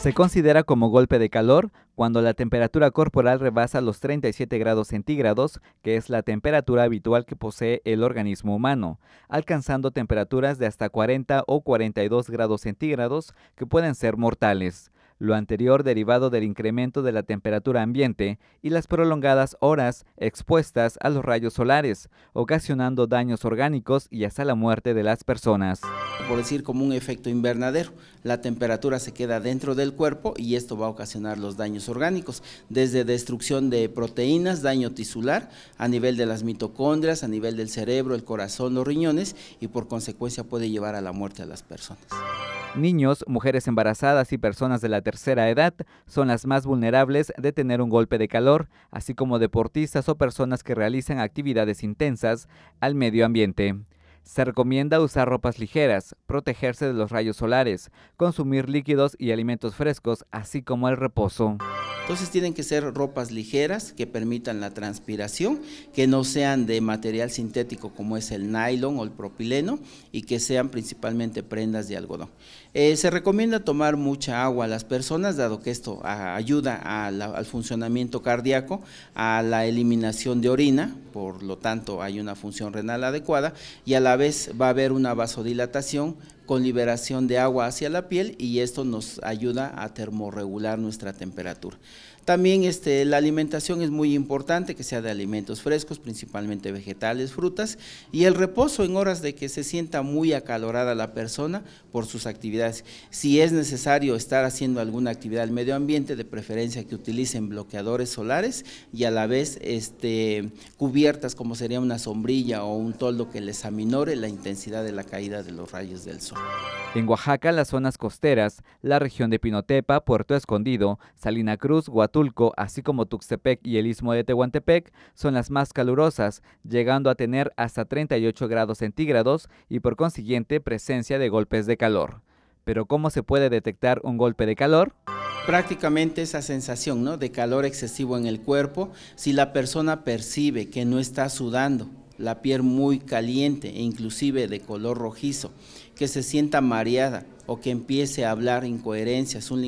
Se considera como golpe de calor cuando la temperatura corporal rebasa los 37 grados centígrados, que es la temperatura habitual que posee el organismo humano, alcanzando temperaturas de hasta 40 o 42 grados centígrados que pueden ser mortales lo anterior derivado del incremento de la temperatura ambiente y las prolongadas horas expuestas a los rayos solares, ocasionando daños orgánicos y hasta la muerte de las personas. Por decir como un efecto invernadero, la temperatura se queda dentro del cuerpo y esto va a ocasionar los daños orgánicos, desde destrucción de proteínas, daño tisular a nivel de las mitocondrias, a nivel del cerebro, el corazón, los riñones y por consecuencia puede llevar a la muerte a las personas. Niños, mujeres embarazadas y personas de la tercera edad son las más vulnerables de tener un golpe de calor, así como deportistas o personas que realizan actividades intensas al medio ambiente. Se recomienda usar ropas ligeras, protegerse de los rayos solares, consumir líquidos y alimentos frescos, así como el reposo. Entonces tienen que ser ropas ligeras que permitan la transpiración, que no sean de material sintético como es el nylon o el propileno y que sean principalmente prendas de algodón. Eh, se recomienda tomar mucha agua a las personas, dado que esto ah, ayuda al funcionamiento cardíaco, a la eliminación de orina, por lo tanto hay una función renal adecuada y a la vez va a haber una vasodilatación con liberación de agua hacia la piel y esto nos ayuda a termorregular nuestra temperatura. También este, la alimentación es muy importante, que sea de alimentos frescos, principalmente vegetales, frutas, y el reposo en horas de que se sienta muy acalorada la persona por sus actividades. Si es necesario estar haciendo alguna actividad al medio ambiente, de preferencia que utilicen bloqueadores solares y a la vez este, cubiertas como sería una sombrilla o un toldo que les aminore la intensidad de la caída de los rayos del sol. En Oaxaca, las zonas costeras, la región de Pinotepa, Puerto Escondido, Salina Cruz, Guatemala, Tulco, así como Tuxtepec y el istmo de Tehuantepec, son las más calurosas, llegando a tener hasta 38 grados centígrados y por consiguiente presencia de golpes de calor. Pero ¿cómo se puede detectar un golpe de calor? prácticamente esa sensación ¿no? de calor excesivo en el cuerpo, si la persona percibe que no está sudando, la piel muy caliente e inclusive de color rojizo, que se sienta mareada, o que empiece a hablar incoherencias, un,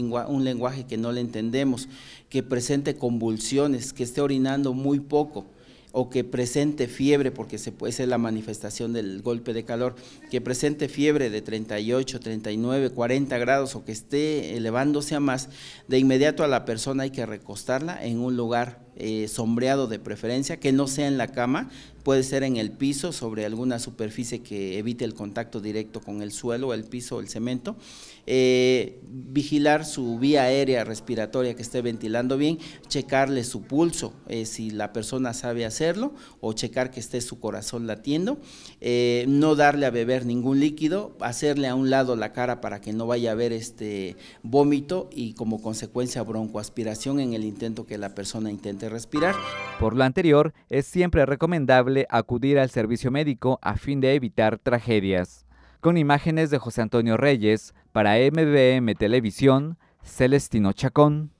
lenguaje que no le entendemos, que presente convulsiones, que esté orinando muy poco o que presente fiebre, porque se es la manifestación del golpe de calor, que presente fiebre de 38, 39, 40 grados o que esté elevándose a más, de inmediato a la persona hay que recostarla en un lugar eh, sombreado de preferencia, que no sea en la cama, puede ser en el piso, sobre alguna superficie que evite el contacto directo con el suelo, el piso o el cemento, eh, vigilar su vía aérea respiratoria que esté ventilando bien, checarle su pulso, eh, si la persona sabe hacerlo, o checar que esté su corazón latiendo, eh, no darle a beber ningún líquido, hacerle a un lado la cara para que no vaya a haber este vómito y como consecuencia broncoaspiración en el intento que la persona intente respirar. Por lo anterior, es siempre recomendable acudir al servicio médico a fin de evitar tragedias. Con imágenes de José Antonio Reyes, para MBM Televisión, Celestino Chacón.